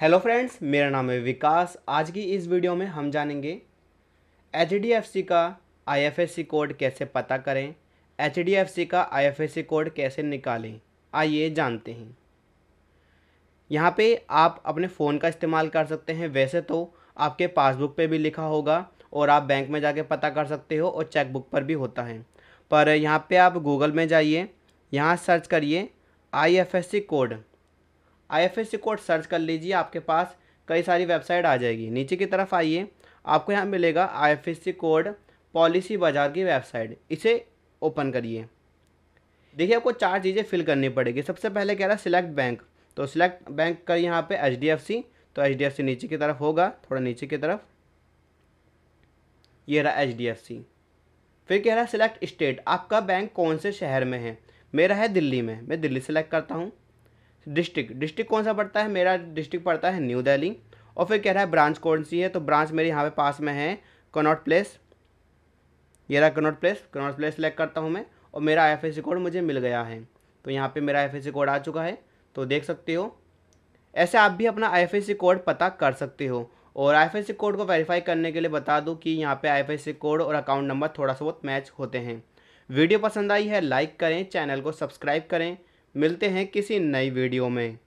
hello friends मेरा नाम है विकास आज की इस वीडियो में हम जानेंगे एच का आई कोड कैसे पता करें एच का आई कोड कैसे निकालें आइए जानते हैं यहाँ पे आप अपने फ़ोन का इस्तेमाल कर सकते हैं वैसे तो आपके पासबुक पे भी लिखा होगा और आप बैंक में जाके पता कर सकते हो और चेकबुक पर भी होता है पर यहाँ पे आप गूगल में जाइए यहाँ सर्च करिए I code I code search कर लीजिए आपके पास कई सारी वेबसाइट आ जाएगी नीचे की तरफ आइए आपको यहाँ मिलेगा आई कोड पॉलिसी बाज़ार की वेबसाइट इसे ओपन करिए देखिए आपको चार चीज़ें फिल करनी पड़ेगी सबसे पहले कह रहा है सिलेक्ट बैंक तो सिलेक्ट बैंक का यहाँ पे एच तो एच नीचे की तरफ होगा थोड़ा नीचे की तरफ ये रहा एच फिर कह रहा है सिलेक्ट स्टेट आपका बैंक कौन से शहर में है मेरा है दिल्ली में मैं दिल्ली सेलेक्ट करता हूँ डिस्ट्रिक्ट डिस्ट्रिक्ट कौन सा पड़ता है मेरा डिस्ट्रिक्ट पड़ता है न्यू दिल्ली और फिर कह रहा है ब्रांच कौन सी है तो ब्रांच मेरे यहाँ पे पास में है कनॉट प्लेस ये रहा कनॉट प्लेस कनॉट प्लेस सेलेक्ट करता हूँ मैं और मेरा आई कोड मुझे मिल गया है तो यहाँ पे मेरा आई कोड आ चुका है तो देख सकते हो ऐसे आप भी अपना आई कोड पता कर सकते हो और आई कोड को वेरीफाई करने के लिए बता दूँ कि यहाँ पर आई कोड और अकाउंट नंबर थोड़ा सा बहुत मैच होते हैं वीडियो पसंद आई है लाइक करें चैनल को सब्सक्राइब करें मिलते हैं किसी नई वीडियो में